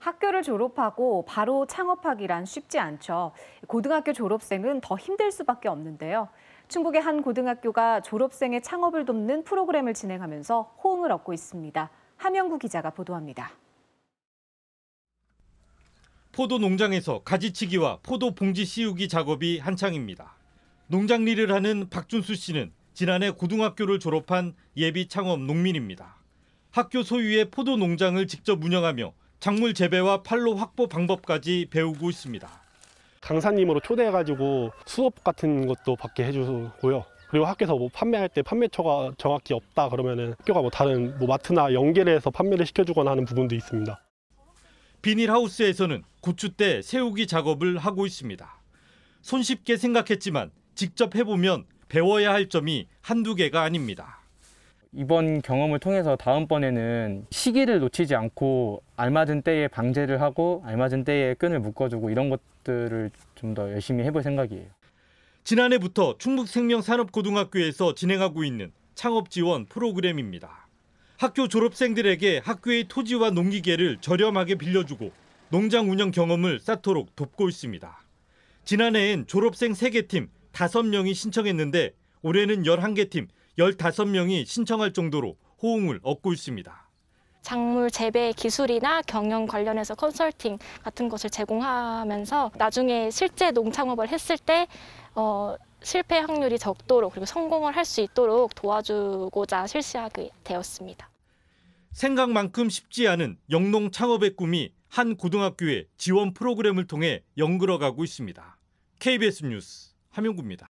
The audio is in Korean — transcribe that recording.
학교를 졸업하고 바로 창업하기란 쉽지 않죠. 고등학교 졸업생은 더 힘들 수밖에 없는데요. 충북의 한 고등학교가 졸업생의 창업을 돕는 프로그램을 진행하면서 호응을 얻고 있습니다. 함영구 기자가 보도합니다. 포도 농장에서 가지치기와 포도 봉지 씌우기 작업이 한창입니다. 농장 일을 하는 박준수 씨는 지난해 고등학교를 졸업한 예비 창업 농민입니다. 학교 소유의 포도 농장을 직접 운영하며 작물 재배와 판로 확보 방법까지 배우고 있습니다. 강사님으로 초대해가지고 수업 같은 것도 받게 해주고요. 그리고 학교에서 뭐 판매할 때 판매처가 정확히 없다 그러면은 학교가 뭐 다른 뭐 마트나 연계해서 판매를 시켜주거나 하는 부분도 있습니다. 비닐하우스에서는 고추대 세우기 작업을 하고 있습니다. 손쉽게 생각했지만 직접 해보면 배워야 할 점이 한두 개가 아닙니다. 이번 경험을 통해서 다음번에는 시기를 놓치지 않고 알맞은 때에 방제를 하고 알맞은 때에 끈을 묶어주고 이런 것들을 좀 더 열심히 해볼 생각이에요. 지난해부터 충북생명산업고등학교에서 진행하고 있는 창업 지원 프로그램입니다. 학교 졸업생들에게 학교의 토지와 농기계를 저렴하게 빌려주고 농장 운영 경험을 쌓도록 돕고 있습니다. 지난해엔 졸업생 3개 팀 5명이 신청했는데 올해는 11개 팀 15명이 신청할 정도로 호응을 얻고 있습니다. 작물 재배 기술이나 경영 관련해서 컨설팅 같은 것을 제공하면서 나중에 실제 농창업을 했을 때 어, 실패 확률이 적도록 그리고 성공을 할 수 있도록 도와주고자 실시하게 되었습니다. 생각만큼 쉽지 않은 영농 창업의 꿈이 한 고등학교의 지원 프로그램을 통해 연그러가고 있습니다. KBS 뉴스 함용구입니다.